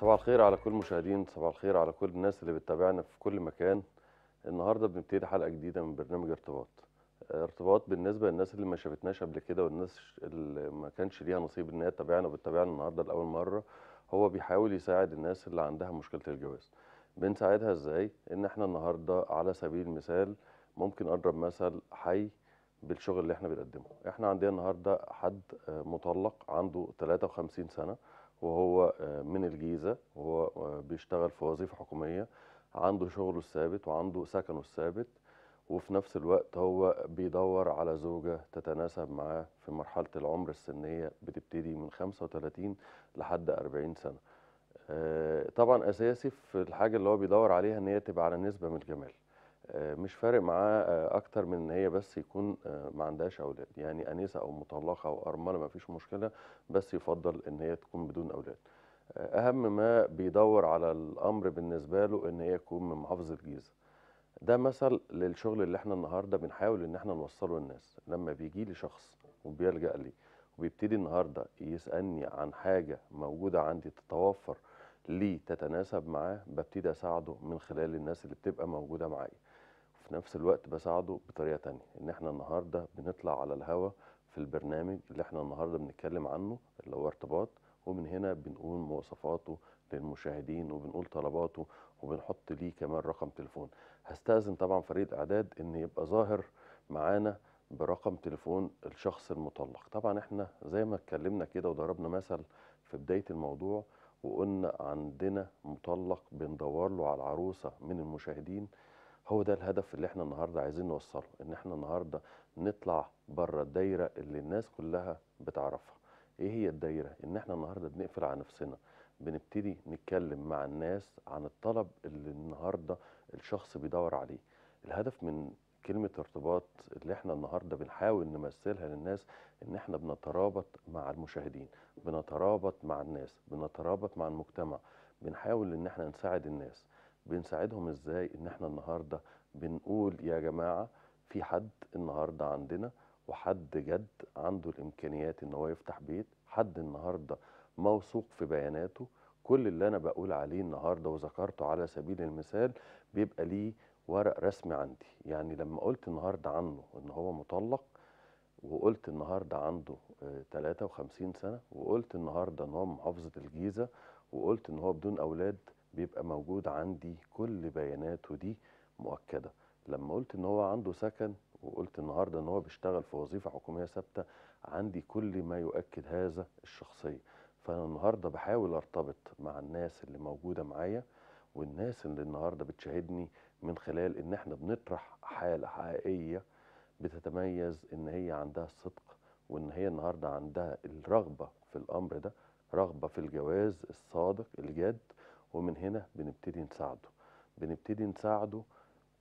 صباح الخير على كل المشاهدين صباح الخير على كل الناس اللي بتتابعنا في كل مكان النهارده بنبتدي حلقه جديده من برنامج ارتباط ارتباط بالنسبه للناس اللي ما شافتناش قبل كده والناس اللي ما كانش ليها نصيب ان هي تتابعنا وبتتابعنا النهارده لاول مره هو بيحاول يساعد الناس اللي عندها مشكله الجواز بنساعدها ازاي ان احنا النهارده على سبيل المثال ممكن اضرب مثل حي بالشغل اللي احنا بنقدمه احنا عندنا النهارده حد مطلق عنده 53 سنه وهو آه، من الجيزة وهو آه، بيشتغل في وظيفة حكومية عنده شغله الثابت وعنده سكنه الثابت وفي نفس الوقت هو بيدور على زوجة تتناسب معاه في مرحلة العمر السنية بتبتدي من 35 لحد 40 سنة آه، طبعا أساسي في الحاجة اللي هو بيدور عليها أن هي تبقى على نسبة من الجمال آه، مش فارق معاه آه، اكتر من ان هي بس يكون آه، ما عندهاش اولاد يعني انسه او مطلقه او ارمله ما فيش مشكله بس يفضل ان هي تكون بدون اولاد اهم ما بيدور على الامر بالنسبه له ان هي تكون من محافظه الجيزه ده مثل للشغل اللي احنا النهارده بنحاول ان احنا نوصله للناس لما بيجي لي شخص وبيلجا لي وبيبتدي النهارده يسالني عن حاجه موجوده عندي تتوفر لي تتناسب معاه ببتدي اساعده من خلال الناس اللي بتبقى موجوده معايا في نفس الوقت بساعده بطريقه تانية ان احنا النهارده بنطلع على الهوا في البرنامج اللي احنا النهارده بنتكلم عنه اللي هو ارتباط ومن هنا بنقول مواصفاته للمشاهدين وبنقول طلباته وبنحط ليه كمان رقم تليفون هستأذن طبعا فريق اعداد ان يبقى ظاهر معانا برقم تليفون الشخص المطلق طبعا احنا زي ما اتكلمنا كده وضربنا مثل في بدايه الموضوع وقلنا عندنا مطلق بندور له على العروسه من المشاهدين هو ده الهدف اللي احنا النهارده عايزين نوصله ان احنا النهارده نطلع بره الدايره اللي الناس كلها بتعرفها ايه هي الدايره ان احنا النهارده بنقفل على نفسنا بنبتدي نتكلم مع الناس عن الطلب اللي النهارده الشخص بيدور عليه الهدف من كلمة ارتباط اللي احنا النهاردة بنحاول نمثلها للناس ان احنا بنترابط مع المشاهدين بنترابط مع الناس بنترابط مع المجتمع بنحاول ان احنا نساعد الناس بنساعدهم ازاي ان احنا النهارده بنقول يا جماعه في حد النهارده عندنا وحد جد عنده الامكانيات ان هو يفتح بيت حد النهارده موثوق في بياناته كل اللي انا بقول عليه النهارده وذكرته على سبيل المثال بيبقى ليه ورق رسمي عندي يعني لما قلت النهارده عنه ان هو مطلق وقلت النهارده عنده 53 آه، سنه وقلت النهارده ان هو محافظه الجيزه وقلت ان هو بدون اولاد بيبقى موجود عندي كل بياناته دي مؤكده لما قلت ان هو عنده سكن وقلت النهارده ان هو بيشتغل في وظيفه حكوميه ثابته عندي كل ما يؤكد هذا الشخصيه فانا النهارده بحاول ارتبط مع الناس اللي موجوده معايا والناس اللي النهارده بتشاهدني من خلال ان احنا بنطرح حاله حقيقيه بتتميز ان هي عندها الصدق وان هي النهارده عندها الرغبه في الامر ده رغبه في الجواز الصادق الجاد ومن هنا بنبتدي نساعده بنبتدي نساعده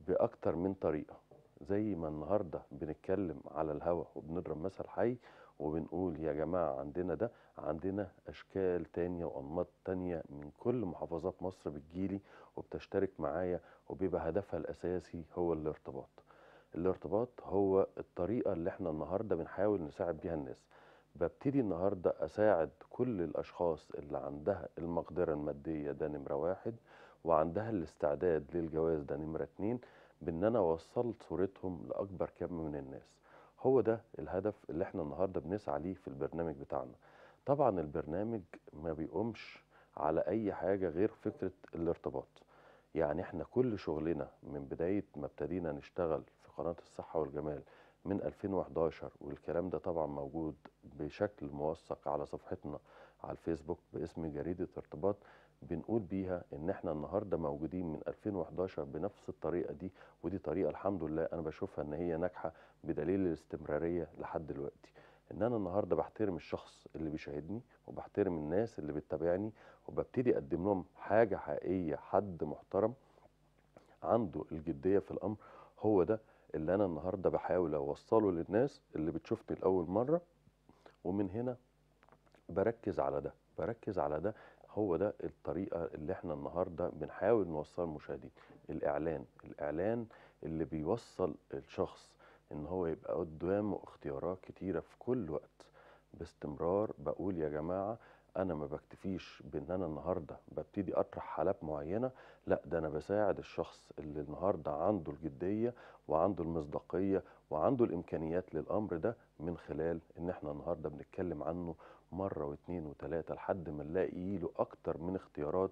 باكتر من طريقه زي ما النهارده بنتكلم على الهواء وبنضرب مثل حي وبنقول يا جماعه عندنا ده عندنا اشكال تانية وانماط تانية من كل محافظات مصر بتجيلي وبتشترك معايا وبيبقى هدفها الاساسي هو الارتباط الارتباط هو الطريقه اللي احنا النهارده بنحاول نساعد بيها الناس ببتدي النهاردة أساعد كل الأشخاص اللي عندها المقدرة المادية ده نمرة واحد وعندها الاستعداد للجواز ده نمرة اتنين بأن أنا أوصل صورتهم لأكبر كم من الناس هو ده الهدف اللي احنا النهاردة بنسعى ليه في البرنامج بتاعنا طبعا البرنامج ما بيقومش على أي حاجة غير فكرة الارتباط يعني احنا كل شغلنا من بداية ما ابتدينا نشتغل في قناة الصحة والجمال من 2011 والكلام ده طبعا موجود بشكل موثق على صفحتنا على الفيسبوك باسم جريدة ارتباط بنقول بيها ان احنا النهارده موجودين من 2011 بنفس الطريقه دي ودي طريقه الحمد لله انا بشوفها ان هي ناجحه بدليل الاستمراريه لحد دلوقتي ان انا النهارده بحترم الشخص اللي بيشاهدني وبحترم الناس اللي بتتابعني وببتدي اقدم لهم حاجه حقيقيه حد محترم عنده الجديه في الامر هو ده اللي انا النهارده بحاول اوصله للناس اللي بتشوفني لاول مره ومن هنا بركز على ده بركز على ده هو ده الطريقه اللي احنا النهارده بنحاول نوصلها للمشاهدين الاعلان الاعلان اللي بيوصل الشخص ان هو يبقى قدامه اختيارات كتيره في كل وقت باستمرار بقول يا جماعه انا ما بكتفيش بان انا النهارده ببتدي اطرح حالات معينه لا ده انا بساعد الشخص اللي النهارده عنده الجديه وعنده المصداقيه وعنده الامكانيات للامر ده من خلال ان احنا النهارده بنتكلم عنه مره واثنين وثلاثه لحد ما نلاقي له اكتر من اختيارات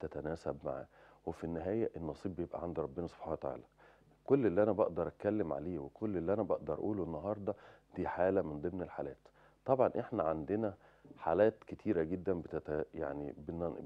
تتناسب معاه وفي النهايه النصيب بيبقى عند ربنا سبحانه وتعالى كل اللي انا بقدر اتكلم عليه وكل اللي انا بقدر اقوله النهارده دي حاله من ضمن الحالات طبعا احنا عندنا حالات كتيره جدا بتت يعني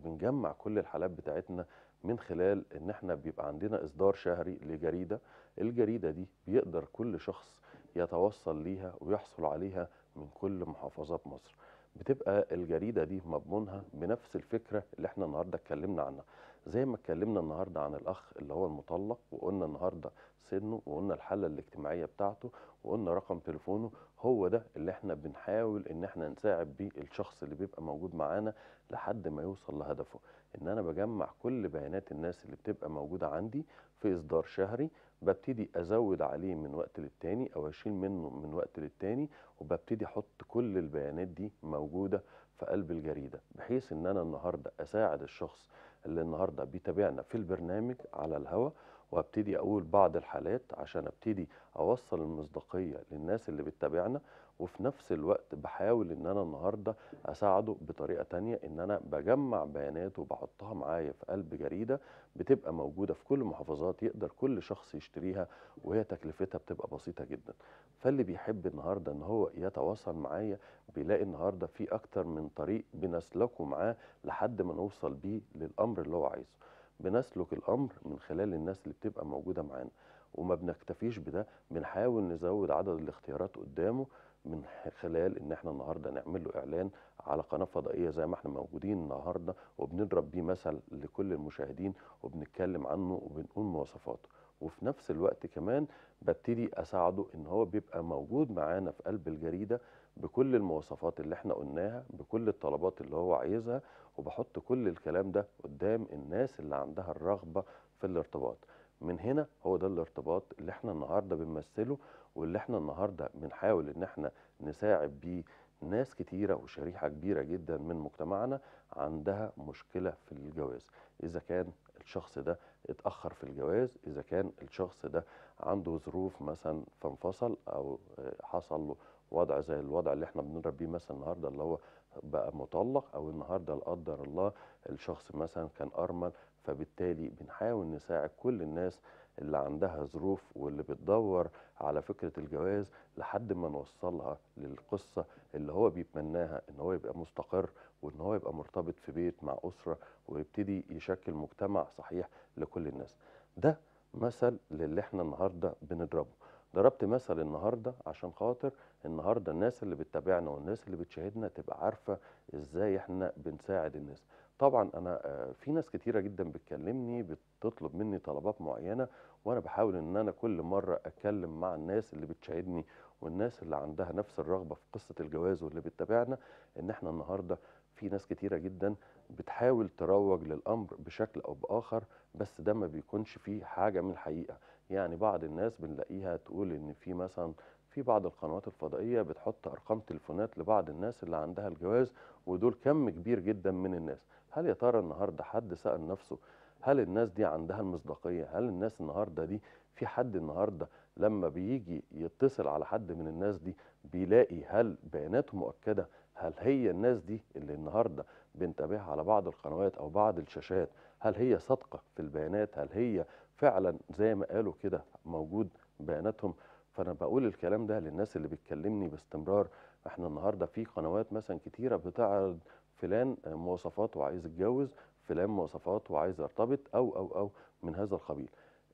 بنجمع كل الحالات بتاعتنا من خلال ان احنا بيبقى عندنا اصدار شهري لجريده الجريده دي بيقدر كل شخص يتوصل ليها ويحصل عليها من كل محافظات مصر بتبقى الجريده دي مضمونها بنفس الفكره اللي احنا النهارده اتكلمنا عنها زي ما اتكلمنا النهارده عن الاخ اللي هو المطلق وقلنا النهارده سنه وقلنا الحاله الاجتماعيه بتاعته وقلنا رقم تليفونه هو ده اللي احنا بنحاول ان احنا نساعد بيه الشخص اللي بيبقى موجود معانا لحد ما يوصل لهدفه ان انا بجمع كل بيانات الناس اللي بتبقى موجودة عندي في اصدار شهري ببتدي ازود عليه من وقت للتاني او اشيل منه من وقت للتاني وببتدي احط كل البيانات دي موجودة في قلب الجريدة بحيث ان انا النهاردة اساعد الشخص اللي النهارده بيتابعنا في البرنامج على الهواء وابتدي اقول بعض الحالات عشان ابتدي اوصل المصداقيه للناس اللي بتتابعنا وفي نفس الوقت بحاول ان انا النهارده اساعده بطريقه تانية ان انا بجمع بياناته وبحطها معايا في قلب جريده بتبقى موجوده في كل المحافظات يقدر كل شخص يشتريها وهي تكلفتها بتبقى بسيطه جدا فاللي بيحب النهارده ان هو يتواصل معايا بيلاقي النهارده في اكتر من طريق بنسلكه معاه لحد ما نوصل بيه للامر اللي هو عايزه بنسلك الامر من خلال الناس اللي بتبقى موجوده معانا وما بنكتفيش بده بنحاول نزود عدد الاختيارات قدامه من خلال ان احنا النهارده نعمل له اعلان على قناه فضائيه زي ما احنا موجودين النهارده وبنضرب بيه مثل لكل المشاهدين وبنتكلم عنه وبنقول مواصفاته وفي نفس الوقت كمان ببتدي اساعده ان هو بيبقى موجود معانا في قلب الجريده بكل المواصفات اللي احنا قلناها بكل الطلبات اللي هو عايزها وبحط كل الكلام ده قدام الناس اللي عندها الرغبه في الارتباط من هنا هو ده الارتباط اللي احنا النهارده بنمثله واللي احنا النهارده بنحاول ان احنا نساعد بيه ناس كتيرة وشريحة كبيرة جدا من مجتمعنا عندها مشكلة في الجواز إذا كان الشخص ده اتأخر في الجواز إذا كان الشخص ده عنده ظروف مثلا فانفصل أو حصل له وضع زي الوضع اللي احنا بنضرب بيه مثلا النهارده اللي هو بقى مطلق او النهارده لا قدر الله الشخص مثلا كان ارمل فبالتالي بنحاول نساعد كل الناس اللي عندها ظروف واللي بتدور على فكرة الجواز لحد ما نوصلها للقصة اللي هو بيتمناها ان هو يبقى مستقر وان هو يبقى مرتبط في بيت مع أسرة ويبتدي يشكل مجتمع صحيح لكل الناس ده مثل للي احنا النهاردة بنضربه ضربت مثل النهارده عشان خاطر النهارده الناس اللي بتتابعنا والناس اللي بتشاهدنا تبقى عارفه ازاي احنا بنساعد الناس طبعا انا آه، في ناس كتيره جدا بتكلمني بت تطلب مني طلبات معينه وانا بحاول ان انا كل مره اتكلم مع الناس اللي بتشاهدني والناس اللي عندها نفس الرغبه في قصه الجواز واللي بتتابعنا ان احنا النهارده في ناس كتيره جدا بتحاول تروج للامر بشكل او باخر بس ده ما بيكونش فيه حاجه من الحقيقه يعني بعض الناس بنلاقيها تقول ان في مثلا في بعض القنوات الفضائيه بتحط ارقام تليفونات لبعض الناس اللي عندها الجواز ودول كم كبير جدا من الناس هل يا ترى النهارده حد سال نفسه هل الناس دي عندها المصداقيه هل الناس النهارده دي في حد النهارده لما بيجي يتصل على حد من الناس دي بيلاقي هل بياناته مؤكده هل هي الناس دي اللي النهارده بنتابعها على بعض القنوات او بعض الشاشات هل هي صادقه في البيانات هل هي فعلا زي ما قالوا كده موجود بياناتهم فانا بقول الكلام ده للناس اللي بتكلمني باستمرار احنا النهارده في قنوات مثلا كتيره بتعرض فلان مواصفات وعايز يتجوز فلان مواصفات وعايز ارتبط او او او من هذا القبيل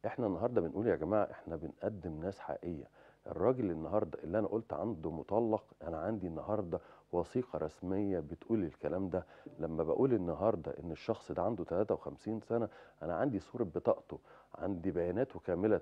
احنا النهارده بنقول يا جماعه احنا بنقدم ناس حقيقيه الراجل النهارده اللي انا قلت عنده مطلق انا عندي النهارده وثيقه رسميه بتقول الكلام ده لما بقول النهارده ان الشخص ده عنده 53 سنه انا عندي صوره بطاقته عندي بياناته كامله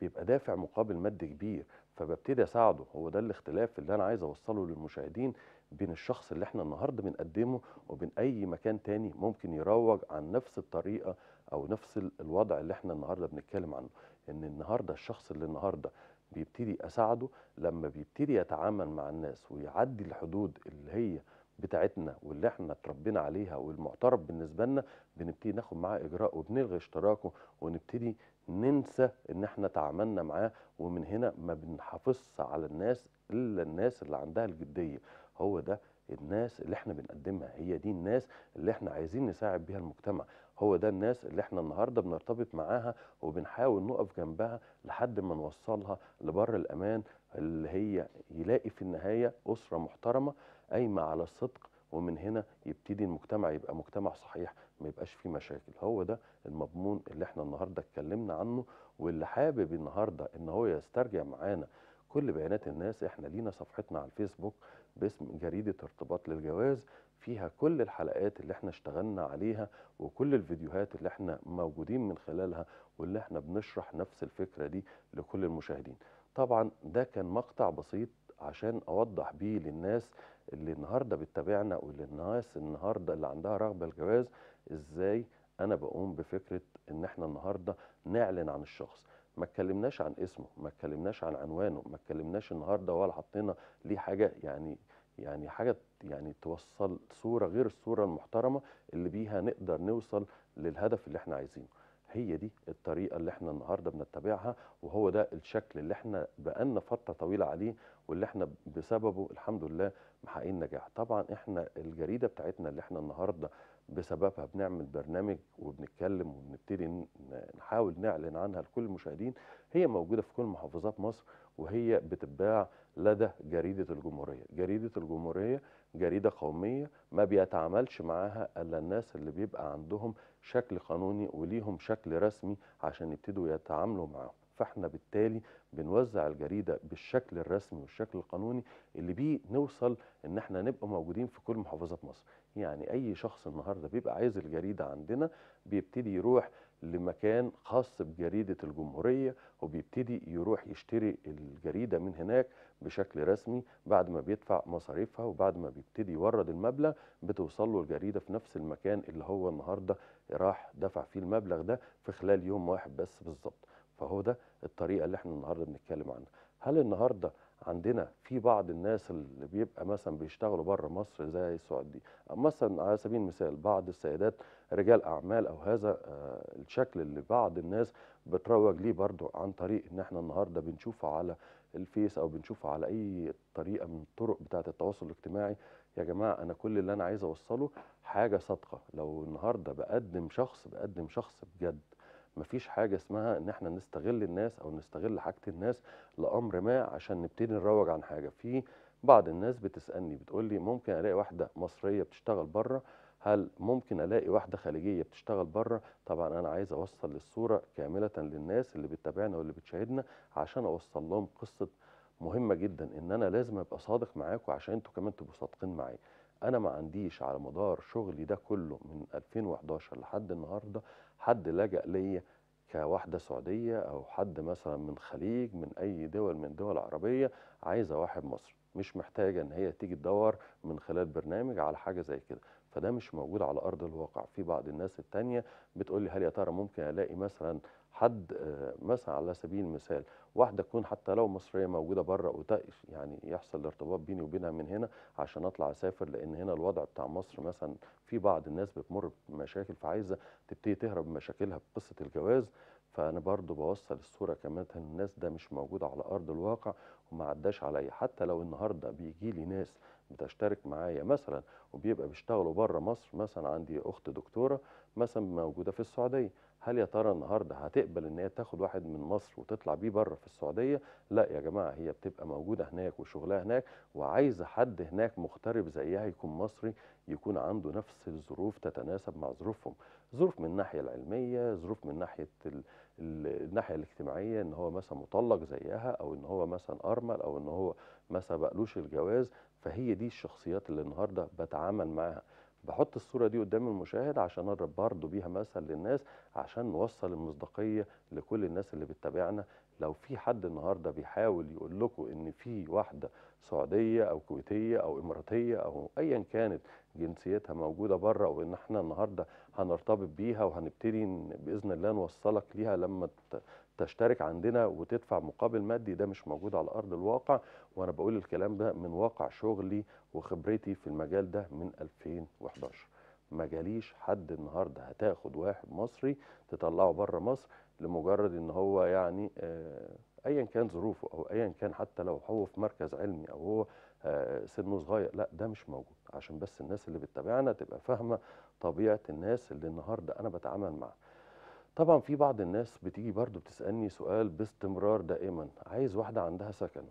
بيبقى دافع مقابل مادي كبير فببتدي اساعده هو ده الاختلاف اللي انا عايز اوصله للمشاهدين بين الشخص اللي احنا النهارده بنقدمه وبين اي مكان تاني ممكن يروج عن نفس الطريقه او نفس الوضع اللي احنا النهارده بنتكلم عنه ان النهارده الشخص اللي النهارده بيبتدي اساعده لما بيبتدي يتعامل مع الناس ويعدي الحدود اللي هي بتاعتنا واللي احنا اتربينا عليها والمعترف بالنسبه لنا بنبتدي ناخد معاه اجراء وبنلغي اشتراكه ونبتدي ننسى ان احنا تعاملنا معاه ومن هنا ما بنحافظش على الناس الا الناس اللي عندها الجديه هو ده الناس اللي احنا بنقدمها هي دي الناس اللي احنا عايزين نساعد بيها المجتمع هو ده الناس اللي احنا النهارده بنرتبط معاها وبنحاول نقف جنبها لحد ما نوصلها لبر الامان اللي هي يلاقي في النهايه اسره محترمه قايمه على الصدق ومن هنا يبتدي المجتمع يبقى مجتمع صحيح ما يبقاش فيه مشاكل هو ده المضمون اللي احنا النهارده اتكلمنا عنه واللي حابب النهارده ان هو يسترجع معانا كل بيانات الناس احنا لينا صفحتنا على الفيسبوك باسم جريدة ارتباط للجواز فيها كل الحلقات اللي احنا اشتغلنا عليها وكل الفيديوهات اللي احنا موجودين من خلالها واللي احنا بنشرح نفس الفكرة دي لكل المشاهدين طبعا ده كان مقطع بسيط عشان اوضح بيه للناس اللي النهارده بتتابعنا وللناس النهارده اللي عندها رغبه الجواز ازاي انا بقوم بفكره ان احنا النهارده نعلن عن الشخص ما اتكلمناش عن اسمه ما اتكلمناش عن عنوانه ما اتكلمناش النهارده ولا حطينا ليه حاجه يعني يعني حاجه يعني توصل صوره غير الصوره المحترمه اللي بيها نقدر نوصل للهدف اللي احنا عايزينه هي دي الطريقه اللي احنا النهارده بنتبعها وهو ده الشكل اللي احنا بقالنا فتره طويله عليه واللي احنا بسببه الحمد لله محققين نجاح طبعا احنا الجريده بتاعتنا اللي احنا النهارده بسببها بنعمل برنامج وبنتكلم وبنبتدي نحاول نعلن عنها لكل المشاهدين هي موجودة في كل محافظات مصر وهي بتتباع لدى جريدة الجمهورية جريدة الجمهورية جريدة قومية ما بيتعاملش معاها إلا الناس اللي بيبقى عندهم شكل قانوني وليهم شكل رسمي عشان يبتدوا يتعاملوا معاهم فاحنا بالتالي بنوزع الجريدة بالشكل الرسمي والشكل القانوني اللي بيه نوصل ان احنا نبقى موجودين في كل محافظات مصر يعني اي شخص النهاردة بيبقى عايز الجريدة عندنا بيبتدي يروح لمكان خاص بجريدة الجمهورية وبيبتدي يروح يشتري الجريدة من هناك بشكل رسمي بعد ما بيدفع مصاريفها وبعد ما بيبتدي يورد المبلغ بتوصل له الجريدة في نفس المكان اللي هو النهاردة راح دفع فيه المبلغ ده في خلال يوم واحد بس بالظبط فهو ده الطريقه اللي احنا النهارده بنتكلم عنها هل النهارده عندنا في بعض الناس اللي بيبقى مثلا بيشتغلوا بره مصر زي السعودي مثلا على سبيل المثال بعض السيدات رجال اعمال او هذا آه، الشكل اللي بعض الناس بتروج ليه برضو عن طريق ان احنا النهارده بنشوفه على الفيس او بنشوفه على اي طريقه من الطرق بتاعه التواصل الاجتماعي يا جماعه انا كل اللي انا عايز اوصله حاجه صادقه لو النهارده بقدم شخص بقدم شخص بجد مفيش حاجه اسمها ان احنا نستغل الناس او نستغل حاجه الناس لامر ما عشان نبتدي نروج عن حاجه في بعض الناس بتسالني بتقول لي ممكن الاقي واحده مصريه بتشتغل بره هل ممكن الاقي واحده خليجيه بتشتغل بره طبعا انا عايز اوصل الصوره كامله للناس اللي بتتابعنا واللي بتشاهدنا عشان اوصل لهم قصه مهمه جدا ان انا لازم ابقى صادق معاكم عشان انتوا كمان تبقوا صادقين معايا انا ما عنديش على مدار شغلي ده كله من 2011 لحد النهارده حد لجأ ليا كواحدة سعودية أو حد مثلا من خليج من أي دول من دول عربية عايزة واحد مصري مش محتاجة إن هي تيجي تدور من خلال برنامج على حاجة زي كده فده مش موجود على أرض الواقع في بعض الناس التانية بتقول لي هل يا ترى ممكن ألاقي مثلا حد آه، مثلا على سبيل المثال واحده تكون حتى لو مصريه موجوده بره يعني يحصل ارتباط بيني وبينها من هنا عشان اطلع اسافر لان هنا الوضع بتاع مصر مثلا في بعض الناس بتمر بمشاكل فعايزه تبتدي تهرب من مشاكلها بقصه الجواز فانا برضو بوصل الصوره كمان الناس ده مش موجود على ارض الواقع وما عداش عليا حتى لو النهارده بيجي لي ناس بتشترك معايا مثلا وبيبقى بيشتغلوا بره مصر مثلا عندي اخت دكتوره مثلا موجوده في السعوديه هل يا ترى النهارده هتقبل ان هي تاخد واحد من مصر وتطلع بيه بره في السعوديه لا يا جماعه هي بتبقى موجوده هناك وشغلها هناك وعايزه حد هناك مغترب زيها يكون مصري يكون عنده نفس الظروف تتناسب مع ظروفهم ظروف من الناحيه العلميه ظروف من ناحيه الناحيه الاجتماعيه ان هو مثلا مطلق زيها او ان هو مثلا ارمل او ان هو ما سبقلوش الجواز فهي دي الشخصيات اللي النهارده بتعامل معاها بحط الصورة دي قدام المشاهد عشان أقرب برضه بيها مثل للناس عشان نوصل المصداقية لكل الناس اللي بتتابعنا لو في حد النهارده بيحاول يقول لكم إن في واحدة سعودية أو كويتية أو إماراتية أو أيا كانت جنسيتها موجودة بره وإن إحنا النهارده هنرتبط بيها وهنبتدي بإذن الله نوصلك ليها لما تشترك عندنا وتدفع مقابل مادي ده مش موجود على أرض الواقع وانا بقول الكلام ده من واقع شغلي وخبرتي في المجال ده من 2011 ما جاليش حد النهارده هتاخد واحد مصري تطلعه بره مصر لمجرد ان هو يعني آه، ايا كان ظروفه او ايا كان حتى لو هو في مركز علمي او هو آه، سنه صغير لا ده مش موجود عشان بس الناس اللي بتتابعنا تبقى فاهمه طبيعه الناس اللي النهارده انا بتعامل معاها طبعا في بعض الناس بتيجي برضو بتسالني سؤال باستمرار دائما عايز واحده عندها سكن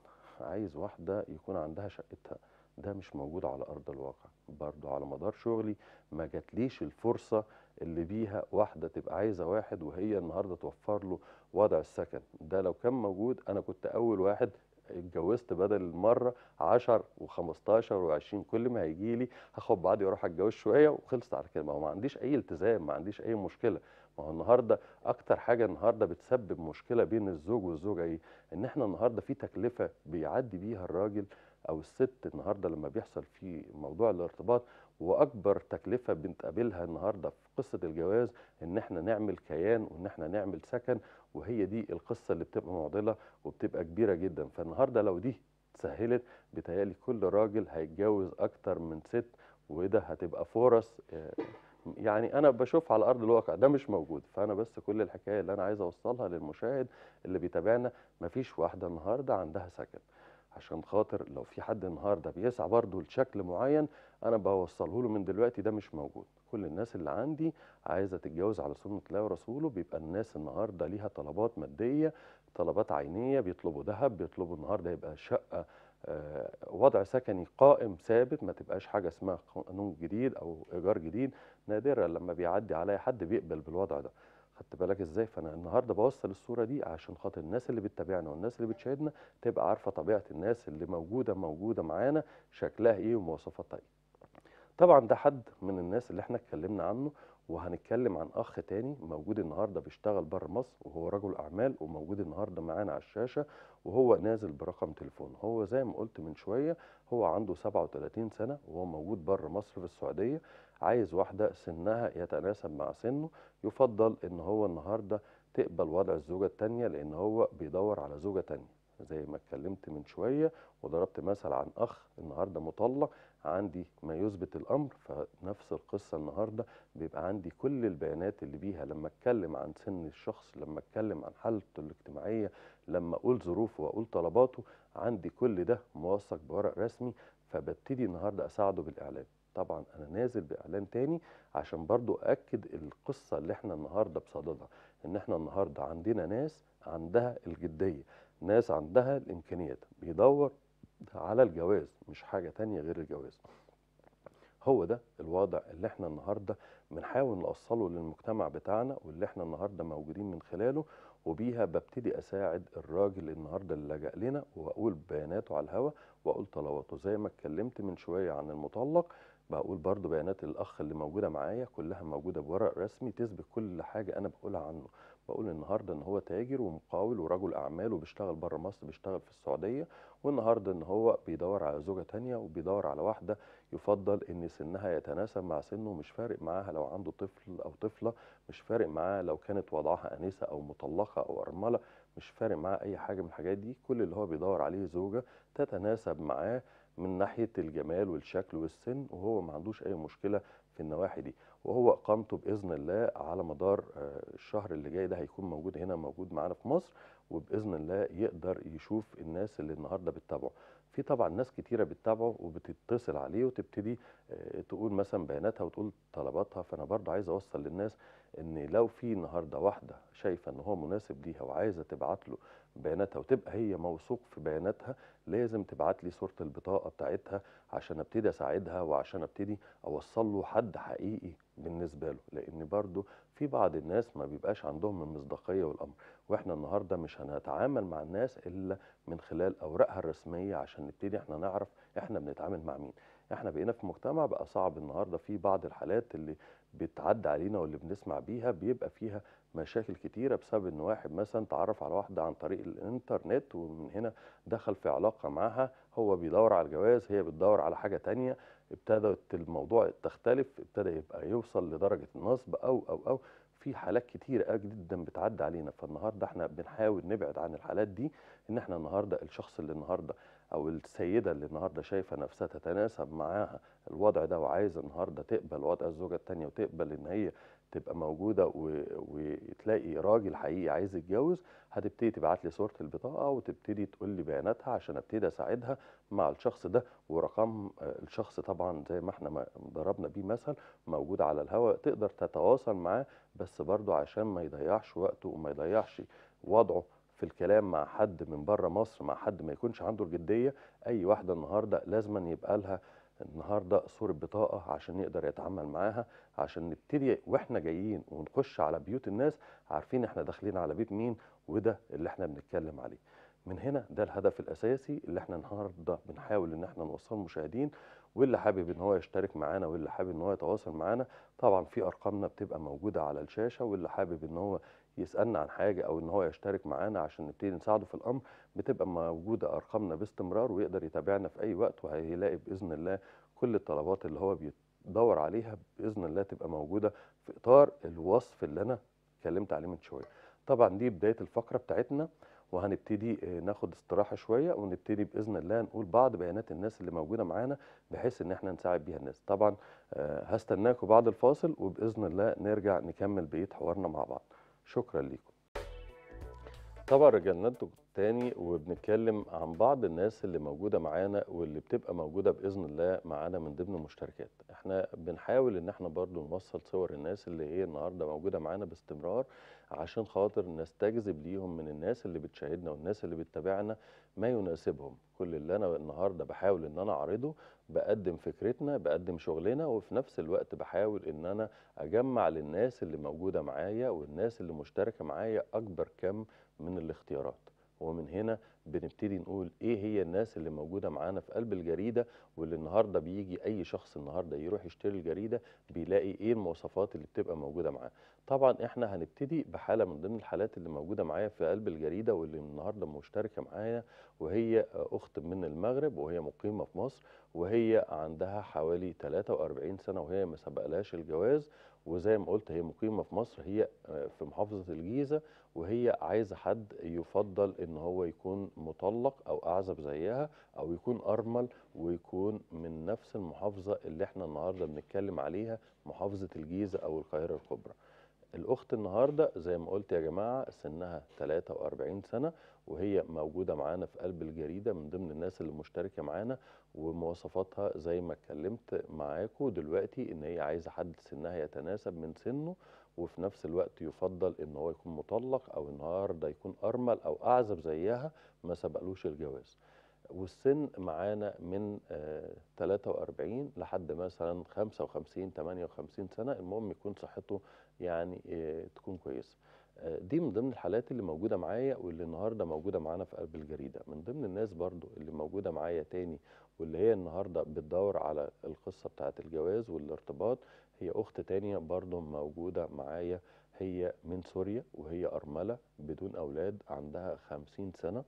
عايز واحدة يكون عندها شقتها ده مش موجود على أرض الواقع برضو على مدار شغلي ما جاتليش الفرصة اللي بيها واحدة تبقى عايزة واحد وهي النهاردة توفر له وضع السكن ده لو كان موجود أنا كنت أول واحد اتجوزت بدل المرة 10 و15 و20 كل ما هيجي لي هاخد بعضي واروح اتجوز شوية وخلصت على كده ما هو ما عنديش أي التزام ما عنديش أي مشكلة ما هو النهارده اكتر حاجه النهارده بتسبب مشكله بين الزوج والزوجه ايه؟ ان احنا النهارده في تكلفه بيعدي بيها الراجل او الست النهارده لما بيحصل في موضوع الارتباط واكبر تكلفه بنتقابلها النهارده في قصه الجواز ان احنا نعمل كيان وان احنا نعمل سكن وهي دي القصه اللي بتبقى معضله وبتبقى كبيره جدا فالنهارده لو دي اتسهلت بتهيألي كل راجل هيتجوز اكتر من ست وده هتبقى فرص آه، يعني انا بشوف على ارض الواقع ده مش موجود فانا بس كل الحكايه اللي انا عايز اوصلها للمشاهد اللي بيتابعنا مفيش واحده النهارده عندها سكن عشان خاطر لو في حد النهارده بيسعى برضه لشكل معين انا بوصله له من دلوقتي ده مش موجود كل الناس اللي عندي عايزه تتجوز على سنه الله ورسوله بيبقى الناس النهارده ليها طلبات ماديه طلبات عينيه بيطلبوا ذهب بيطلبوا النهارده يبقى شقه آه، وضع سكني قائم ثابت ما تبقاش حاجه اسمها قانون جديد او ايجار جديد نادرا لما بيعدي عليا حد بيقبل بالوضع ده خدت بالك ازاي فانا النهارده بوصل الصوره دي عشان خاطر الناس اللي بتتابعنا والناس اللي بتشاهدنا تبقى عارفه طبيعه الناس اللي موجوده موجوده معانا شكلها ايه ومواصفاتها ايه طبعا ده حد من الناس اللي احنا اتكلمنا عنه وهنتكلم عن اخ تاني موجود النهارده بيشتغل بره مصر وهو رجل اعمال وموجود النهارده معانا على الشاشه وهو نازل برقم تليفون هو زي ما قلت من شويه هو عنده 37 سنه وهو موجود بره مصر في السعوديه عايز واحده سنها يتناسب مع سنه يفضل ان هو النهارده تقبل وضع الزوجه الثانيه لان هو بيدور على زوجه ثانيه زي ما اتكلمت من شويه وضربت مثل عن اخ النهارده مطلق عندي ما يثبت الامر فنفس القصه النهارده بيبقى عندي كل البيانات اللي بيها لما اتكلم عن سن الشخص لما اتكلم عن حالته الاجتماعيه لما اقول ظروفه واقول طلباته عندي كل ده موثق بورق رسمي فببتدي النهارده اساعده بالاعلان طبعا انا نازل باعلان تاني عشان برضو اكد القصه اللي احنا النهارده بصددها ان احنا النهارده عندنا ناس عندها الجديه ناس عندها الامكانيات بيدور على الجواز مش حاجة تانية غير الجواز هو ده الوضع اللي احنا النهاردة بنحاول نوصله للمجتمع بتاعنا واللي احنا النهاردة موجودين من خلاله وبيها ببتدي اساعد الراجل النهاردة اللي لجأ لنا واقول بياناته على الهوا واقول طلباته زي ما اتكلمت من شوية عن المطلق بقول برضو بيانات الاخ اللي موجودة معايا كلها موجودة بورق رسمي تثبت كل حاجة انا بقولها عنه بقول النهاردة ان هو تاجر ومقاول ورجل اعمال وبيشتغل بره مصر بيشتغل في السعودية والنهارده ان هو بيدور على زوجه تانية وبيدور على واحده يفضل ان سنها يتناسب مع سنه مش فارق معاها لو عنده طفل او طفله مش فارق معاه لو كانت وضعها انسه او مطلقه او ارمله مش فارق معاه اي حاجه من الحاجات دي كل اللي هو بيدور عليه زوجه تتناسب معاه من ناحيه الجمال والشكل والسن وهو ما عندوش اي مشكله في النواحي دي وهو اقامته باذن الله على مدار آه، الشهر اللي جاي ده هيكون موجود هنا موجود معانا في مصر وباذن الله يقدر يشوف الناس اللي النهارده بتتابعه في طبعا ناس كتيره بتتابعه وبتتصل عليه وتبتدي آه، تقول مثلا بياناتها وتقول طلباتها فانا برضه عايز اوصل للناس ان لو في النهارده واحده شايفه ان هو مناسب ليها وعايزه تبعت له بياناتها وتبقى هي موثوق في بياناتها لازم تبعت لي صوره البطاقه بتاعتها عشان ابتدي اساعدها وعشان ابتدي اوصل له حد حقيقي بالنسبه له لان برضو في بعض الناس ما بيبقاش عندهم المصداقيه والامر واحنا النهارده مش هنتعامل مع الناس الا من خلال اوراقها الرسميه عشان نبتدي احنا نعرف احنا بنتعامل مع مين احنا بقينا في مجتمع بقى صعب النهارده في بعض الحالات اللي بتعدي علينا واللي بنسمع بيها بيبقى فيها مشاكل كتيره بسبب ان واحد مثلا تعرف على واحده عن طريق الانترنت ومن هنا دخل في علاقه معها هو بيدور على الجواز هي بتدور على حاجه تانية ابتدت الموضوع تختلف ابتدى يبقى يوصل لدرجه النصب او او او في حالات كتير قوي جدا بتعدي علينا فالنهارده احنا بنحاول نبعد عن الحالات دي ان احنا النهارده الشخص اللي النهارده او السيده اللي النهارده شايفه نفسها تتناسب معاها الوضع ده وعايزه النهارده تقبل وضع الزوجه الثانيه وتقبل ان هي تبقى موجوده و... وتلاقي راجل حقيقي عايز يتجوز هتبتدي تبعت لي صوره البطاقه وتبتدي تقول لي بياناتها عشان ابتدي اساعدها مع الشخص ده ورقم الشخص طبعا زي ما احنا ضربنا بيه مثل موجود على الهواء تقدر تتواصل معاه بس برده عشان ما يضيعش وقته وما يضيعش وضعه في الكلام مع حد من بره مصر مع حد ما يكونش عنده الجديه اي واحده النهارده لازما يبقى لها النهارده صوره بطاقه عشان يقدر يتعامل معاها عشان نبتدي واحنا جايين ونخش على بيوت الناس عارفين احنا داخلين على بيت مين وده اللي احنا بنتكلم عليه من هنا ده الهدف الاساسي اللي احنا النهارده بنحاول ان احنا نوصله للمشاهدين واللي حابب ان هو يشترك معانا واللي حابب ان هو يتواصل معانا طبعا في ارقامنا بتبقى موجوده على الشاشه واللي حابب ان هو يسالنا عن حاجه او ان هو يشترك معانا عشان نبتدي نساعده في الامر بتبقى موجوده ارقامنا باستمرار ويقدر يتابعنا في اي وقت وهيلاقي باذن الله كل الطلبات اللي هو بيدور عليها باذن الله تبقى موجوده في اطار الوصف اللي انا اتكلمت عليه من شويه. طبعا دي بدايه الفقره بتاعتنا وهنبتدي آه، ناخد استراحه شويه ونبتدي باذن الله نقول بعض بيانات الناس اللي موجوده معانا بحيث ان احنا نساعد بيها الناس طبعا آه، هستناكم بعد الفاصل وباذن الله نرجع نكمل بقيه حوارنا مع بعض شكرا ليكم طبعا رجعنا الدكتور تاني وبنتكلم عن بعض الناس اللي موجوده معانا واللي بتبقى موجوده باذن الله معانا من ضمن المشتركات احنا بنحاول ان احنا برضو نوصل صور الناس اللي هي النهارده موجوده معانا باستمرار عشان خاطر نستجذب ليهم من الناس اللي بتشاهدنا والناس اللي بتتابعنا ما يناسبهم كل اللي انا النهارده بحاول ان انا اعرضه بقدم فكرتنا بقدم شغلنا وفي نفس الوقت بحاول ان انا اجمع للناس اللي موجوده معايا والناس اللي مشتركه معايا اكبر كم من الاختيارات ومن هنا بنبتدي نقول ايه هي الناس اللي موجوده معانا في قلب الجريده واللي النهارده بيجي اي شخص النهارده يروح يشتري الجريده بيلاقي ايه المواصفات اللي بتبقى موجوده معاه طبعا احنا هنبتدي بحاله من ضمن الحالات اللي موجوده معايا في قلب الجريده واللي النهارده مشتركه معايا وهي اخت من المغرب وهي مقيمه في مصر وهي عندها حوالي 43 سنه وهي ما سبقلهاش الجواز وزي ما قلت هي مقيمه في مصر هي آه، في محافظه الجيزه وهي عايزه حد يفضل ان هو يكون مطلق او اعزب زيها او يكون ارمل ويكون من نفس المحافظه اللي احنا النهارده بنتكلم عليها محافظه الجيزه او القاهره الكبرى. الاخت النهارده زي ما قلت يا جماعه سنها 43 سنه وهي موجوده معانا في قلب الجريده من ضمن الناس اللي مشتركه معانا ومواصفاتها زي ما اتكلمت معاكم دلوقتي ان هي عايزه حد سنها يتناسب من سنه وفي نفس الوقت يفضل ان هو يكون مطلق او النهارده يكون ارمل او اعزب زيها ما سبقلوش الجواز. والسن معانا من 43 آه، لحد مثلا 55 58 سنه المهم يكون صحته يعني آه، تكون كويسه آه، دي من ضمن الحالات اللي موجوده معايا واللي النهارده موجوده معانا في قلب الجريده من ضمن الناس برضو اللي موجوده معايا تاني واللي هي النهارده بتدور على القصه بتاعه الجواز والارتباط هي اخت تانية برضو موجوده معايا هي من سوريا وهي ارمله بدون اولاد عندها 50 سنه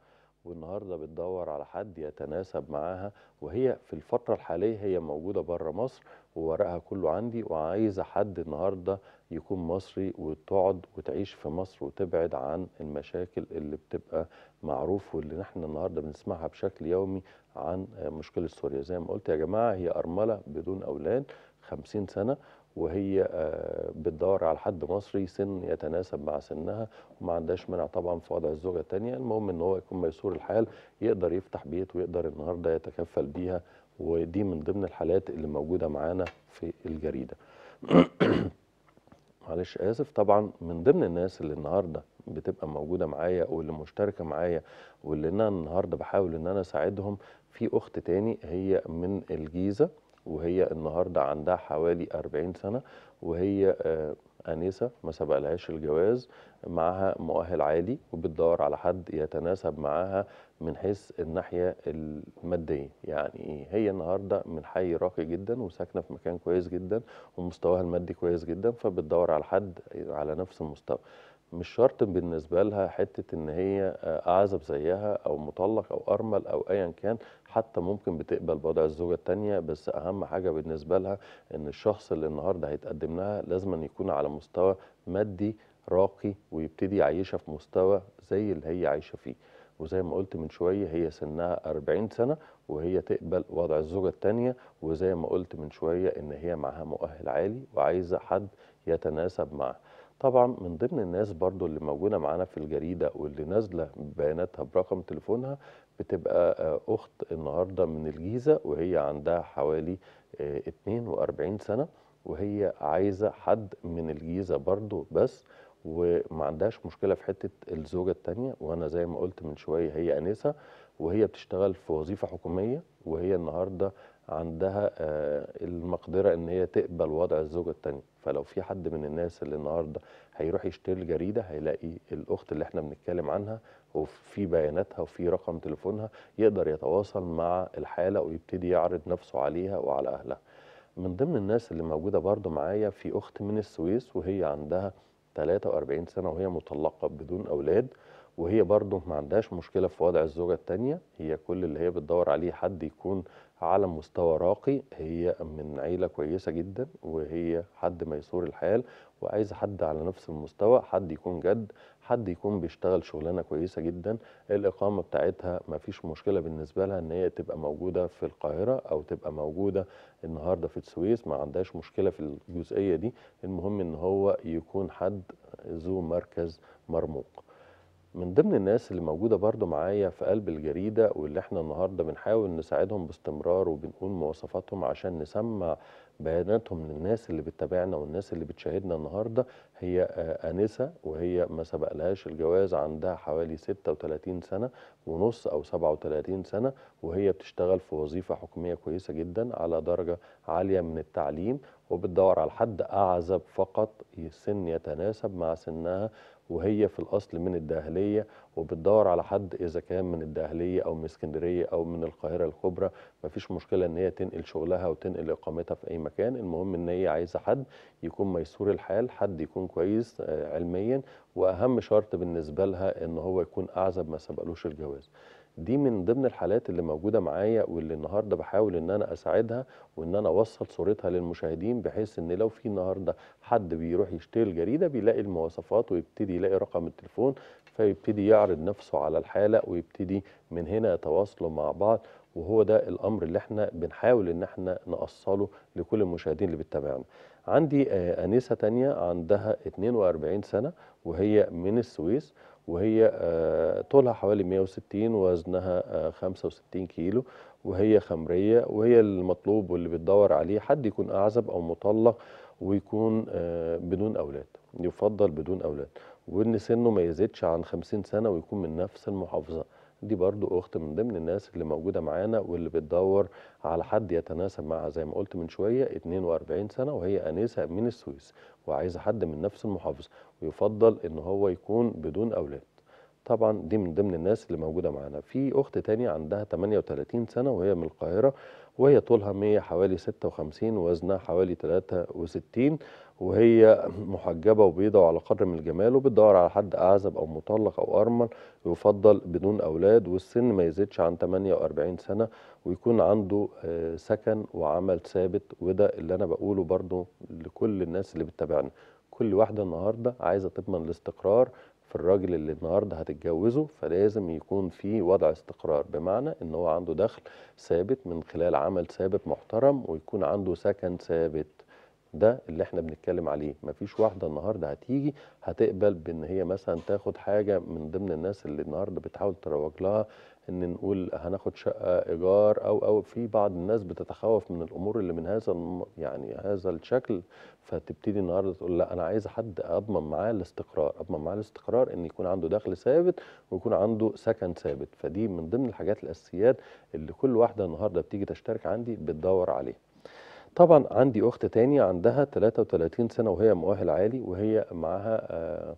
والنهارده بتدور على حد يتناسب معاها وهي في الفتره الحاليه هي موجوده بره مصر وورقها كله عندي وعايزه حد النهارده يكون مصري وتقعد وتعيش في مصر وتبعد عن المشاكل اللي بتبقى معروف واللي نحن النهارده بنسمعها بشكل يومي عن مشكله سوريا زي ما قلت يا جماعه هي ارمله بدون اولاد 50 سنه وهي آه، بتدور على حد مصري سن يتناسب مع سنها وما عندهاش مانع طبعا في وضع الزوجه الثانيه المهم ان هو يكون ميسور الحال يقدر يفتح بيت ويقدر النهارده يتكفل بيها ودي من ضمن الحالات اللي موجوده معانا في الجريده. معلش اسف طبعا من ضمن الناس اللي النهارده بتبقى موجوده معايا واللي مشتركه معايا واللي انا النهارده بحاول ان انا اساعدهم في اخت تاني هي من الجيزه وهي النهارده عندها حوالي 40 سنه وهي آه، انسه ما سبقلهاش الجواز معاها مؤهل عالي وبتدور على حد يتناسب معاها من حيث الناحيه الماديه يعني إيه؟ هي النهارده من حي راقي جدا وساكنه في مكان كويس جدا ومستواها المادي كويس جدا فبتدور على حد على نفس المستوى مش شرط بالنسبه لها حته ان هي آه، اعزب زيها او مطلق او ارمل او ايا كان حتى ممكن بتقبل بوضع الزوجه الثانيه بس اهم حاجه بالنسبه لها ان الشخص اللي النهارده هيتقدم لها لازم يكون على مستوى مادي راقي ويبتدي يعيشها في مستوى زي اللي هي عايشه فيه وزي ما قلت من شويه هي سنها 40 سنه وهي تقبل وضع الزوجه الثانيه وزي ما قلت من شويه ان هي معاها مؤهل عالي وعايزه حد يتناسب معها طبعا من ضمن الناس برضو اللي موجودة معانا في الجريدة واللي نازلة بياناتها برقم تليفونها بتبقى آه، أخت النهاردة من الجيزة وهي عندها حوالي 42 آه، سنة وهي عايزة حد من الجيزة برضو بس وما عندهاش مشكلة في حتة الزوجة التانية وأنا زي ما قلت من شوية هي أنسة وهي بتشتغل في وظيفة حكومية وهي النهاردة عندها آه، المقدرة إن هي تقبل وضع الزوجة التانية فلو في حد من الناس اللي النهاردة هيروح يشتري الجريده هيلاقي الاخت اللي احنا بنتكلم عنها وفي بياناتها وفي رقم تليفونها يقدر يتواصل مع الحاله ويبتدي يعرض نفسه عليها وعلى اهلها. من ضمن الناس اللي موجوده برضو معايا في اخت من السويس وهي عندها 43 سنه وهي مطلقه بدون اولاد وهي برضو ما عندهاش مشكله في وضع الزوجه الثانيه هي كل اللي هي بتدور عليه حد يكون على مستوى راقي هي من عيله كويسه جدا وهي حد ميسور الحال وعايز حد على نفس المستوى حد يكون جد حد يكون بيشتغل شغلانه كويسه جدا الاقامه بتاعتها ما فيش مشكله بالنسبه لها ان هي تبقى موجوده في القاهره او تبقى موجوده النهارده في السويس ما عندهاش مشكله في الجزئيه دي المهم ان هو يكون حد ذو مركز مرموق من ضمن الناس اللي موجودة برضو معايا في قلب الجريدة واللي احنا النهاردة بنحاول نساعدهم باستمرار وبنقول مواصفاتهم عشان نسمع بياناتهم للناس اللي بتتابعنا والناس اللي بتشاهدنا النهارده هي آه، آنسة وهي ما سبقلهاش الجواز عندها حوالي 36 سنة ونص أو 37 سنة وهي بتشتغل في وظيفة حكومية كويسة جدا على درجة عالية من التعليم وبتدور على حد أعزب فقط سن يتناسب مع سنها وهي في الأصل من الداهلية وبتدور على حد إذا كان من الداهلية أو من اسكندرية أو من القاهرة الكبرى مفيش مشكلة إن هي تنقل شغلها وتنقل إقامتها في أي مكان المهم إن هي عايزة حد يكون ميسور الحال حد يكون كويس آه، علميا وأهم شرط بالنسبة لها إن هو يكون أعزب ما سبقلوش الجواز دي من ضمن الحالات اللي موجوده معايا واللي النهارده بحاول ان انا اساعدها وان انا اوصل صورتها للمشاهدين بحيث ان لو في النهارده حد بيروح يشتري الجريده بيلاقي المواصفات ويبتدي يلاقي رقم التليفون فيبتدي يعرض نفسه على الحاله ويبتدي من هنا يتواصلوا مع بعض وهو ده الامر اللي احنا بنحاول ان احنا نقصله لكل المشاهدين اللي بتتابعنا. عندي آه، انسه تانية عندها 42 سنه وهي من السويس وهي آه، طولها حوالي 160 ووزنها 65 كيلو وهي خمرية وهي المطلوب واللي بتدور عليه حد يكون أعزب أو مطلق ويكون آه، بدون أولاد يفضل بدون أولاد وإن سنه ما يزيدش عن 50 سنة ويكون من نفس المحافظة دي برضو أخت من ضمن الناس اللي موجودة معانا واللي بتدور على حد يتناسب معها زي ما قلت من شوية 42 سنة وهي أنسة من السويس وعايزة حد من نفس المحافظة ويفضل إن هو يكون بدون أولاد طبعا دي من ضمن الناس اللي موجودة معانا في أخت تانية عندها 38 سنة وهي من القاهرة وهي طولها 100 حوالي 56 وزنها حوالي 63 وهي محجبة وبيضة وعلى قدر من الجمال وبتدور على حد أعزب أو مطلق أو أرمل يفضل بدون أولاد والسن ما يزيدش عن 48 سنة ويكون عنده آه، سكن وعمل ثابت وده اللي أنا بقوله برضو لكل الناس اللي بتتابعني كل واحدة النهاردة عايزة تضمن الاستقرار في الراجل اللي النهارده هتتجوزه فلازم يكون في وضع استقرار بمعنى ان هو عنده دخل ثابت من خلال عمل ثابت محترم ويكون عنده سكن ثابت ده اللي احنا بنتكلم عليه مفيش واحده النهارده هتيجي هتقبل بان هي مثلا تاخد حاجه من ضمن الناس اللي النهارده بتحاول تروج لها ان نقول هناخد شقه ايجار او او في بعض الناس بتتخوف من الامور اللي من هذا الم... يعني هذا الشكل فتبتدي النهارده تقول لا انا عايز حد اضمن معاه الاستقرار اضمن معاه الاستقرار ان يكون عنده دخل ثابت ويكون عنده سكن ثابت فدي من ضمن الحاجات الاساسيات اللي كل واحده النهارده بتيجي تشترك عندي بتدور عليها طبعا عندي أخت تانية عندها 33 سنة وهي مؤهل عالي وهي معاها آه،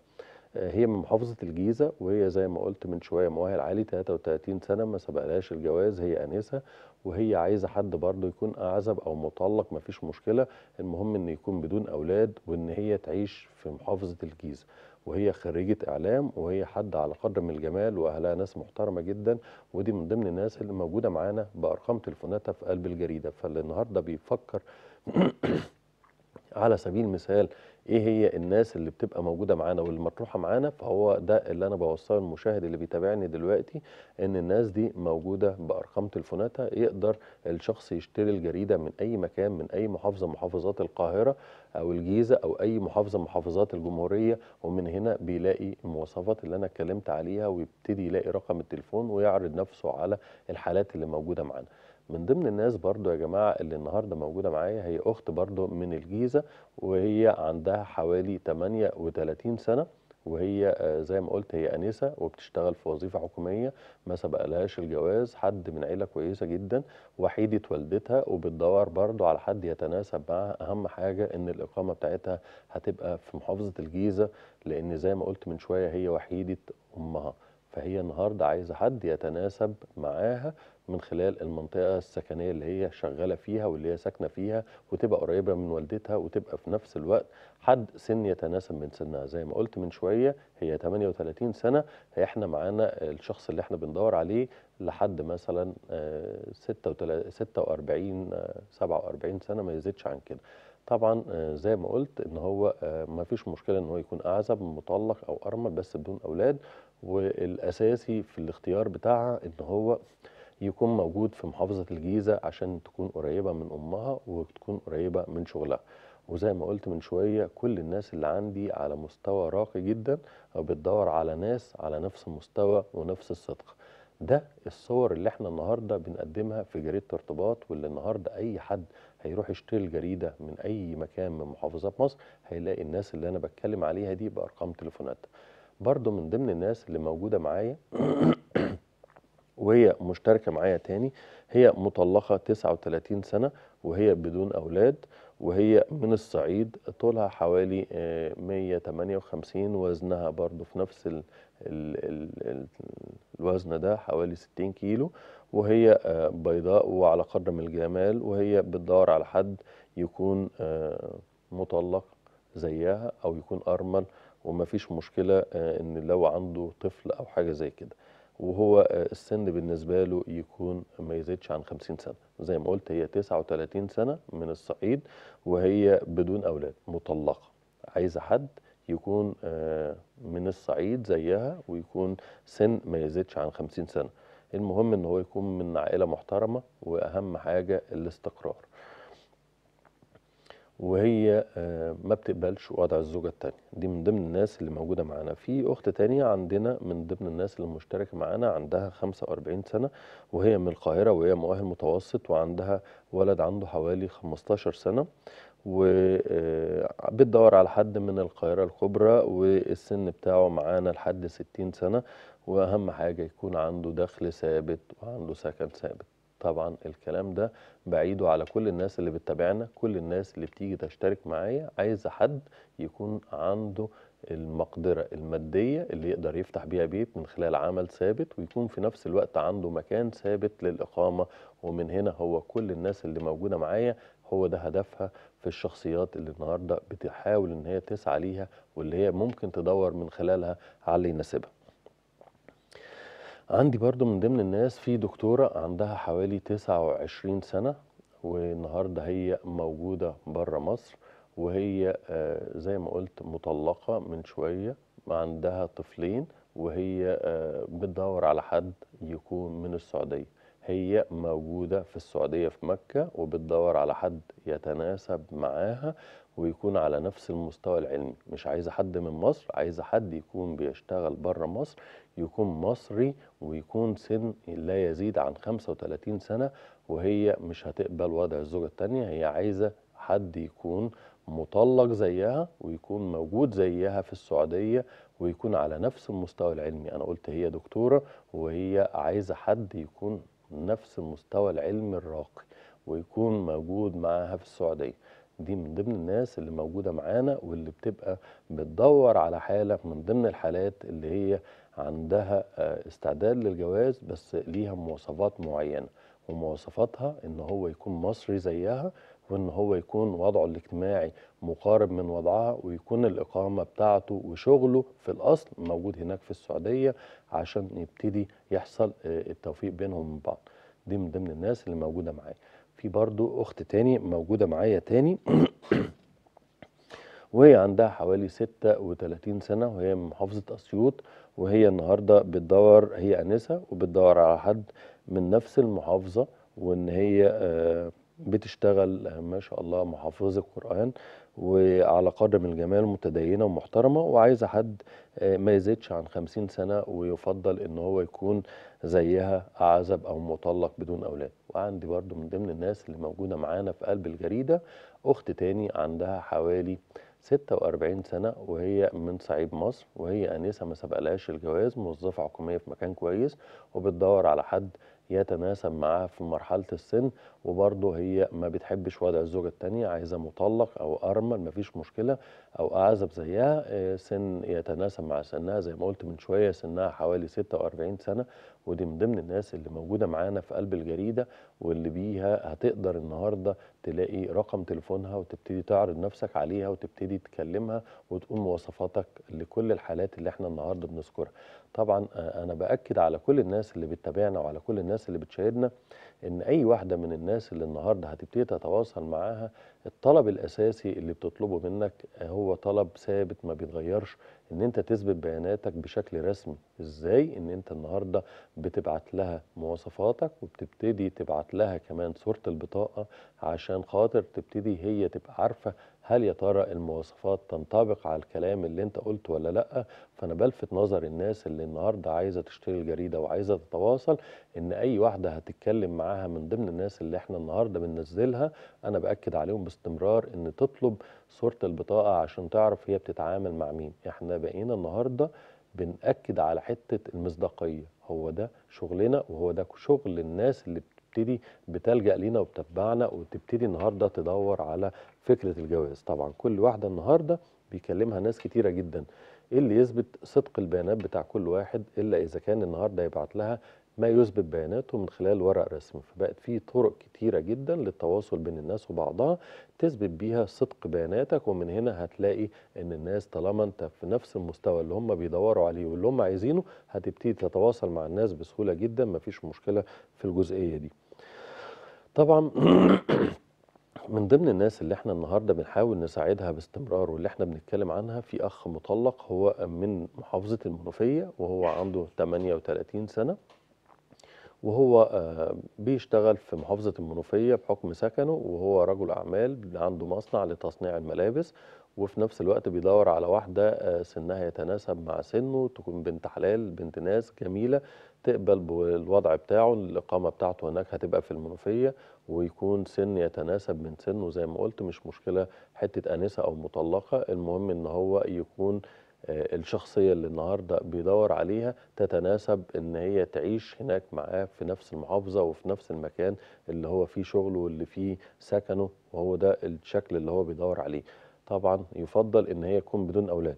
هي من محافظة الجيزة وهي زي ما قلت من شوية مؤهل عالي 33 سنة ما سبقلهاش الجواز هي أنسة وهي عايزة حد برضه يكون أعزب أو مطلق مفيش مشكلة المهم إن يكون بدون أولاد وإن هي تعيش في محافظة الجيزة وهي خريجة إعلام وهي حد على قدر من الجمال وأهلها ناس محترمة جدا ودي من ضمن الناس اللي موجودة معانا بأرقام تليفوناتها في قلب الجريدة فاللي النهاردة بيفكر على سبيل المثال ايه هي الناس اللي بتبقى موجوده معانا والمطروحه معانا فهو ده اللي انا بوصله للمشاهد اللي بيتابعني دلوقتي ان الناس دي موجوده بارقام تليفوناتها يقدر الشخص يشتري الجريده من اي مكان من اي محافظه محافظات القاهره او الجيزه او اي محافظه محافظات الجمهوريه ومن هنا بيلاقي المواصفات اللي انا اتكلمت عليها ويبتدي يلاقي رقم التليفون ويعرض نفسه على الحالات اللي موجوده معانا من ضمن الناس برضو يا جماعة اللي النهاردة موجودة معايا هي أخت برضو من الجيزة وهي عندها حوالي 38 سنة وهي آه، زي ما قلت هي أنسة وبتشتغل في وظيفة حكومية ما سبقلهاش الجواز حد من عيلة كويسة جدا وحيدة والدتها وبتدور برضو على حد يتناسب معها أهم حاجة إن الإقامة بتاعتها هتبقى في محافظة الجيزة لأن زي ما قلت من شوية هي وحيدة أمها فهي النهاردة عايزة حد يتناسب معاها من خلال المنطقه السكنيه اللي هي شغاله فيها واللي هي ساكنه فيها وتبقى قريبه من والدتها وتبقى في نفس الوقت حد سن يتناسب من سنها زي ما قلت من شويه هي 38 سنه احنا معانا الشخص اللي احنا بندور عليه لحد مثلا 46 آه، 47 آه، سنه ما يزيدش عن كده طبعا آه، زي ما قلت ان هو ما فيش مشكله ان هو يكون اعزب مطلق او ارمل بس بدون اولاد والاساسي في الاختيار بتاعها ان هو يكون موجود في محافظة الجيزة عشان تكون قريبة من أمها وتكون قريبة من شغلها وزي ما قلت من شوية كل الناس اللي عندي على مستوى راقي جدا بتدور على ناس على نفس المستوى ونفس الصدق ده الصور اللي احنا النهاردة بنقدمها في جريدة ارتباط واللي النهاردة أي حد هيروح يشتري الجريدة من أي مكان من محافظات مصر هيلاقي الناس اللي أنا بتكلم عليها دي بأرقام تليفوناتها برضو من ضمن الناس اللي موجودة معايا وهي مشتركة معايا تاني هي مطلقة 39 سنة وهي بدون أولاد وهي من الصعيد طولها حوالي 158 آه، وزنها برضو في نفس الـ الـ الـ الوزن ده حوالي 60 كيلو وهي آه، بيضاء وعلى قدر من الجمال وهي بتدور على حد يكون آه، مطلق زيها أو يكون أرمل فيش مشكلة إن لو عنده طفل أو حاجة زي كده وهو آه، السن بالنسبة له يكون ما يزيدش عن 50 سنة زي ما قلت هي 39 سنة من الصعيد وهي بدون أولاد مطلقة عايزة حد يكون آه، من الصعيد زيها ويكون سن ما يزيدش عن 50 سنة المهم ان هو يكون من عائلة محترمة واهم حاجة الاستقرار وهي آه، ما بتقبلش وضع الزوجه التانية دي من ضمن الناس اللي موجوده معانا في اخت تانية عندنا من ضمن الناس اللي مشتركه معانا عندها 45 سنه وهي من القاهره وهي مؤهل متوسط وعندها ولد عنده حوالي 15 سنه وبتدور آه، على حد من القاهره الكبرى والسن بتاعه معانا لحد 60 سنه واهم حاجه يكون عنده دخل ثابت وعنده سكن ثابت طبعا الكلام ده بعيده على كل الناس اللي بتتابعنا كل الناس اللي بتيجي تشترك معايا عايزه حد يكون عنده المقدرة المادية اللي يقدر يفتح بيها بيت من خلال عمل ثابت ويكون في نفس الوقت عنده مكان ثابت للإقامة ومن هنا هو كل الناس اللي موجودة معايا هو ده هدفها في الشخصيات اللي النهاردة بتحاول إن هي تسعى ليها واللي هي ممكن تدور من خلالها على اللي يناسبها عندي برضو من ضمن الناس في دكتورة عندها حوالي 29 سنة والنهاردة هي موجودة بره مصر وهي آه، زي ما قلت مطلقة من شوية عندها طفلين وهي آه، بتدور على حد يكون من السعودية هي موجودة في السعودية في مكة وبتدور على حد يتناسب معاها ويكون على نفس المستوى العلمي مش عايزة حد من مصر عايزة حد يكون بيشتغل بره مصر يكون مصري ويكون سن لا يزيد عن 35 سنة وهي مش هتقبل وضع الزوجة التانية هي عايزة حد يكون مطلق زيها ويكون موجود زيها في السعودية ويكون على نفس المستوى العلمي أنا قلت هي دكتورة وهي عايزة حد يكون نفس المستوى العلمي الراقي ويكون موجود معاها في السعودية دي من ضمن الناس اللي موجودة معانا واللي بتبقى بتدور على حالة من ضمن الحالات اللي هي عندها آه، استعداد للجواز بس ليها مواصفات معينه ومواصفاتها ان هو يكون مصري زيها وان هو يكون وضعه الاجتماعي مقارب من وضعها ويكون الاقامه بتاعته وشغله في الاصل موجود هناك في السعوديه عشان يبتدي يحصل آه، التوفيق بينهم من بعض دي من ضمن الناس اللي موجوده معايا في برضو اخت تاني موجوده معايا تاني وهي عندها حوالي 36 سنه وهي من محافظه اسيوط وهي النهارده بتدور هي انسه وبتدور على حد من نفس المحافظه وان هي آه، بتشتغل آه، ما شاء الله محافظه قران وعلى قدر من الجمال متدينه ومحترمه وعايزه حد آه، ما يزيدش عن 50 سنه ويفضل ان هو يكون زيها اعزب او مطلق بدون اولاد وعندي برضو من ضمن الناس اللي موجوده معانا في قلب الجريده اخت تاني عندها حوالي 46 سنة وهي من صعيد مصر وهي أنسة ما سبقلهاش الجواز موظفة حكومية في مكان كويس وبتدور على حد يتناسب معاها في مرحله السن وبرضه هي ما بتحبش وضع الزوجه الثانيه عايزه مطلق او ارمل مفيش مشكله او اعزب زيها آه، سن يتناسب مع سنها زي ما قلت من شويه سنها حوالي 46 سنه ودي من ضمن الناس اللي موجوده معانا في قلب الجريده واللي بيها هتقدر النهارده تلاقي رقم تليفونها وتبتدي تعرض نفسك عليها وتبتدي تكلمها وتقول مواصفاتك لكل الحالات اللي احنا النهارده بنذكرها. طبعا آه، انا باكد على كل الناس اللي بتتابعنا وعلى كل الناس اللي بتشاهدنا ان اي واحده من الناس اللي النهارده هتبتدي تتواصل معاها الطلب الاساسي اللي بتطلبه منك آه، هو طلب ثابت ما بيتغيرش ان انت تثبت بياناتك بشكل رسمي ازاي ان انت النهارده بتبعت لها مواصفاتك وبتبتدي تبعت لها كمان صوره البطاقه عشان خاطر تبتدي هي تبقى عارفه هل يا ترى المواصفات تنطبق على الكلام اللي انت قلته ولا لا فانا بلفت نظر الناس اللي النهارده عايزه تشتري الجريده وعايزه تتواصل ان اي واحده هتتكلم معاها من ضمن الناس اللي احنا النهارده بننزلها انا باكد عليهم باستمرار ان تطلب صوره البطاقه عشان تعرف هي بتتعامل مع مين احنا بقينا النهارده بنأكد على حته المصداقيه هو ده شغلنا وهو ده شغل الناس اللي بتبتدي بتلجأ لينا وبتتبعنا وتبتدي النهارده تدور على فكره الجواز طبعا كل واحده النهارده بيكلمها ناس كتيره جدا ايه اللي يثبت صدق البيانات بتاع كل واحد الا اذا كان النهارده يبعت لها ما يثبت بياناته من خلال ورق رسمي فبقت في طرق كتيرة جدا للتواصل بين الناس وبعضها تثبت بيها صدق بياناتك ومن هنا هتلاقي ان الناس طالما انت في نفس المستوى اللي هم بيدوروا عليه واللي هم عايزينه هتبتدي تتواصل مع الناس بسهولة جدا مفيش مشكلة في الجزئية دي طبعا من ضمن الناس اللي احنا النهارده بنحاول نساعدها باستمرار واللي احنا بنتكلم عنها في اخ مطلق هو من محافظه المنوفيه وهو عنده 38 سنه وهو آه، بيشتغل في محافظة المنوفية بحكم سكنه وهو رجل أعمال عنده مصنع لتصنيع الملابس وفي نفس الوقت بيدور على واحدة آه، سنها يتناسب مع سنه تكون بنت حلال بنت ناس جميلة تقبل بالوضع بتاعه الإقامة بتاعته هناك هتبقى في المنوفية ويكون سن يتناسب من سنه زي ما قلت مش مشكلة حتة أنسة أو مطلقة المهم إن هو يكون الشخصيه اللي النهارده بيدور عليها تتناسب ان هي تعيش هناك معاه في نفس المحافظه وفي نفس المكان اللي هو فيه شغله واللي فيه سكنه وهو ده الشكل اللي هو بيدور عليه طبعا يفضل ان هي تكون بدون اولاد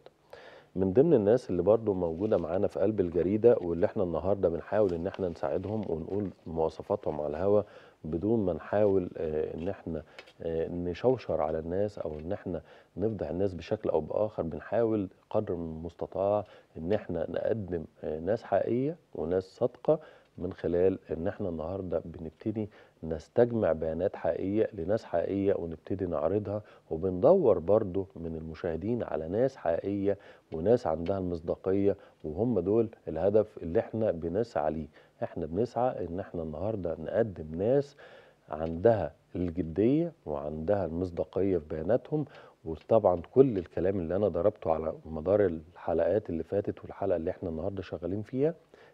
من ضمن الناس اللي برضو موجودة معانا في قلب الجريدة واللي احنا النهاردة بنحاول ان احنا نساعدهم ونقول مواصفاتهم على الهواء بدون ما نحاول آه، ان احنا آه، نشوشر على الناس او ان احنا نفضح الناس بشكل او باخر بنحاول قدر المستطاع ان احنا نقدم آه، ناس حقيقيه وناس صادقه من خلال ان احنا النهارده بنبتدي نستجمع بيانات حقيقيه لناس حقيقيه ونبتدي نعرضها وبندور برضو من المشاهدين على ناس حقيقيه وناس عندها المصداقيه وهم دول الهدف اللي احنا بنسعى ليه احنا بنسعى ان احنا النهارده نقدم ناس عندها الجديه وعندها المصداقيه في بياناتهم وطبعا كل الكلام اللي انا ضربته على مدار الحلقات اللي فاتت والحلقه اللي احنا النهارده شغالين فيها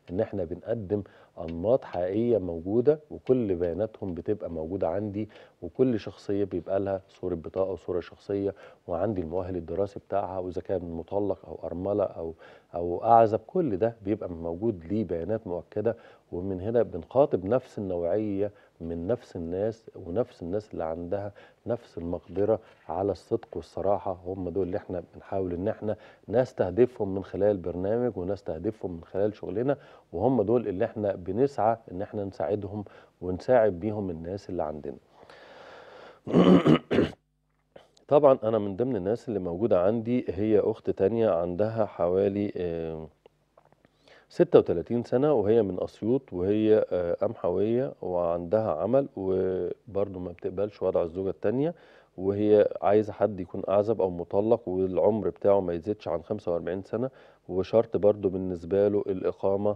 ان احنا بنقدم انماط حقيقيه موجوده وكل بياناتهم بتبقى موجوده عندي وكل شخصيه بيبقى لها صوره بطاقه وصوره شخصيه وعندي المؤهل الدراسي بتاعها واذا كان مطلق او ارمله او او اعزب كل ده بيبقى موجود ليه بيانات مؤكده ومن هنا بنخاطب نفس النوعيه من نفس الناس ونفس الناس اللي عندها نفس المقدرة على الصدق والصراحة هم دول اللي احنا بنحاول ان احنا نستهدفهم من خلال برنامج ونستهدفهم من خلال شغلنا وهم دول اللي احنا بنسعى ان احنا نساعدهم ونساعد بيهم الناس اللي عندنا طبعا انا من ضمن الناس اللي موجودة عندي هي اخت تانية عندها حوالي اه 36 سنة وهي من أسيوط وهي أمحوية آه، وعندها عمل وبرضه ما بتقبلش وضع الزوجة التانية وهي عايزة حد يكون أعزب أو مطلق والعمر بتاعه ما يزيدش عن 45 سنة وشرط برضه بالنسبة له الإقامة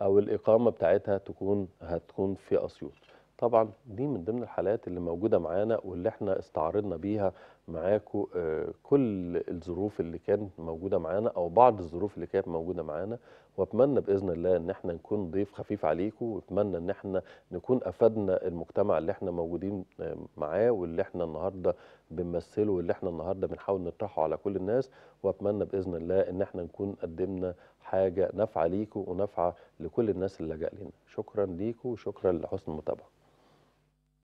أو الإقامة بتاعتها تكون هتكون في أسيوط طبعا دي من ضمن الحالات اللي موجودة معانا واللي احنا استعرضنا بيها معاكم آه، كل الظروف اللي كانت موجودة معانا أو بعض الظروف اللي كانت موجودة معانا وأتمنى بإذن الله إن احنا نكون ضيف خفيف عليكم وأتمنى إن احنا نكون أفدنا المجتمع اللي احنا موجودين آه، معاه واللي احنا النهاردة بنمثله واللي احنا النهاردة بنحاول نطرحه على كل الناس وأتمنى بإذن الله إن احنا نكون قدمنا حاجة نافعة ليكم ونافعة لكل الناس اللي لجأ لنا شكرا ليكم وشكرا لحسن المتابعة